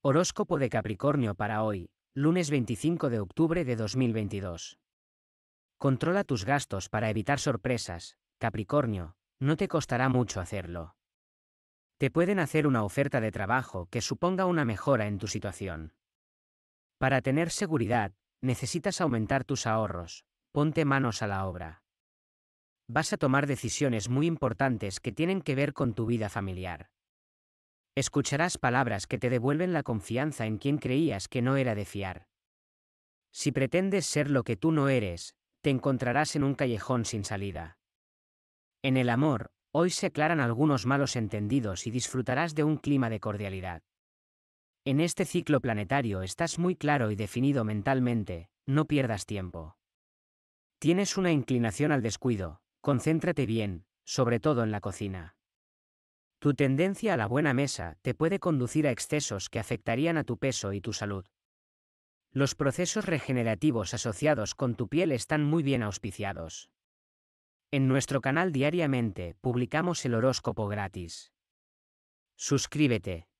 Horóscopo de Capricornio para hoy, lunes 25 de octubre de 2022. Controla tus gastos para evitar sorpresas, Capricornio, no te costará mucho hacerlo. Te pueden hacer una oferta de trabajo que suponga una mejora en tu situación. Para tener seguridad, necesitas aumentar tus ahorros, ponte manos a la obra. Vas a tomar decisiones muy importantes que tienen que ver con tu vida familiar. Escucharás palabras que te devuelven la confianza en quien creías que no era de fiar. Si pretendes ser lo que tú no eres, te encontrarás en un callejón sin salida. En el amor, hoy se aclaran algunos malos entendidos y disfrutarás de un clima de cordialidad. En este ciclo planetario estás muy claro y definido mentalmente, no pierdas tiempo. Tienes una inclinación al descuido, concéntrate bien, sobre todo en la cocina. Tu tendencia a la buena mesa te puede conducir a excesos que afectarían a tu peso y tu salud. Los procesos regenerativos asociados con tu piel están muy bien auspiciados. En nuestro canal diariamente publicamos el horóscopo gratis. Suscríbete.